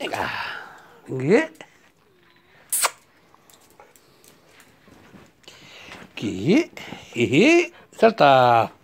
이게 이게 기, 이, 살다.